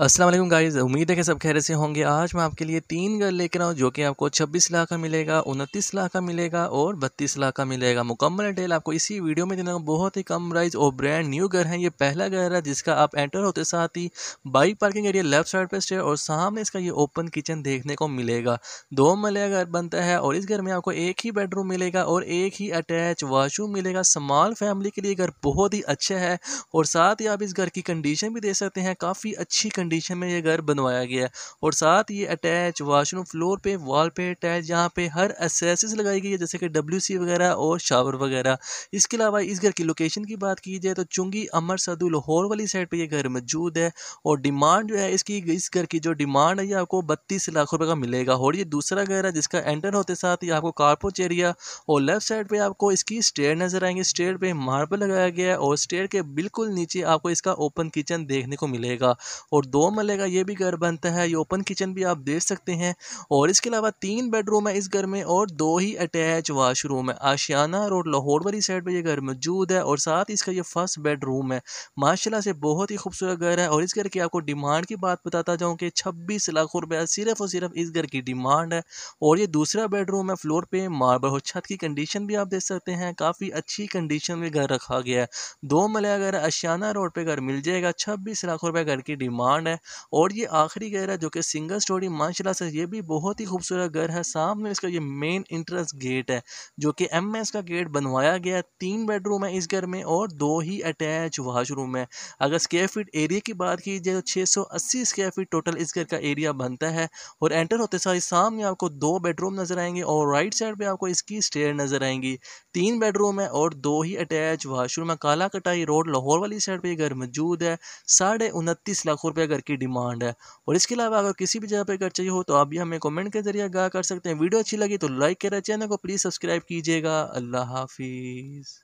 Aslam guys उम्मीद है कि सब खैर से होंगे आज मैं आपके लिए तीन घर लेकर आऊँ जो कि आपको 26 लाख का मिलेगा उनतीस लाख का मिलेगा और 32 लाख का मिलेगा मुकम्मल डिटेल आपको इसी वीडियो में देना बहुत ही कम प्राइस और ब्रांड न्यू घर है ये पहला घर है जिसका आप एंटर होते साथ ही by parking area left side पर स्टेयर और सामने इसका ये ओपन किचन देखने को मिलेगा दो मलिया घर बनता है और इस घर में आपको एक ही बेडरूम मिलेगा और एक ही अटैच वाशरूम मिलेगा स्मॉल फैमिली के लिए घर बहुत ही अच्छा है और साथ ही आप इस घर की कंडीशन भी दे सकते हैं काफ़ी अच्छी कंडीशन में ये घर बनवाया गया है और साथ ये अटैच वाशरूम फ्लोर पे वॉल पे अटैच यहाँ पे हर एसेसरीज लगाई गई है जैसे कि डब्ल्यू वगैरह और शावर वगैरह इसके अलावा इस घर की लोकेशन की बात की जाए तो चुंगी अमर सदू लाहौर वाली साइड पर यह घर मौजूद है और डिमांड जो है इसकी इस घर की जो डिमांड है ये आपको बत्तीस लाख रुपये का मिलेगा और ये दूसरा घर है जिसका एंटर होते साथ ही आपको कारपोच एरिया और लेफ्ट साइड पर आपको इसकी स्टेयर नजर आएंगे स्टेयर पर मार्बल लगाया गया है और स्टेयर के बिल्कुल नीचे आपको इसका ओपन किचन देखने को मिलेगा और दो मल्ले का ये भी घर बनता है ये ओपन किचन भी आप देख सकते हैं और इसके अलावा तीन बेडरूम है इस घर में और दो ही अटैच वाशरूम है आशियाना रोड लाहौर वाली साइड पर यह घर मौजूद है और साथ इसका ये फर्स्ट बेडरूम है माशाला से बहुत ही खूबसूरत घर है और इस घर की आपको डिमांड की बात बताता जाऊँ कि छब्बीस लाख रुपया सिर्फ और सिर्फ इस घर की डिमांड है और ये दूसरा बेडरूम है फ्लोर पे मार्बल और छत की कंडीशन भी आप देख सकते हैं काफ़ी अच्छी कंडीशन में घर रखा गया है दो मलया घर अशियाना रोड पे घर मिल जाएगा छब्बीस लाख रुपए घर की डिमांड डिमांड है और ये आखिरी घर है जो कि सिंगल स्टोरी माशाला से ये भी बहुत ही खूबसूरत घर है सामने इसका ये मेन इंट्रेंस गेट है जो कि एम का गेट बनवाया गया है तीन बेडरूम है इस घर में और दो ही अटैच वाशरूम है अगर स्केयर फीट एरिया की बात की जाए तो छः सौ अस्सी स्क्वायर फीट टोटल इस घर का एरिया बनता है और एंटर होते सारी सामने आपको दो बेडरूम नज़र आएंगे और राइट साइड पर आपको इसकी स्टेयर नज़र आएंगी तीन बेडरूम है और दो ही अटैच वाशरूम है काला कटाई रोड लाहौर वाली साइड पर यह घर मौजूद है साढ़े उनतीस लाख रुपये घर की डिमांड है और इसके अलावा अगर किसी भी जगह पर घर चाहिए हो तो आप भी हमें कमेंट के जरिए आगाह कर सकते हैं वीडियो अच्छी लगी तो लाइक करें चैनल को प्लीज़ सब्सक्राइब कीजिएगा अल्लाह हाफिज़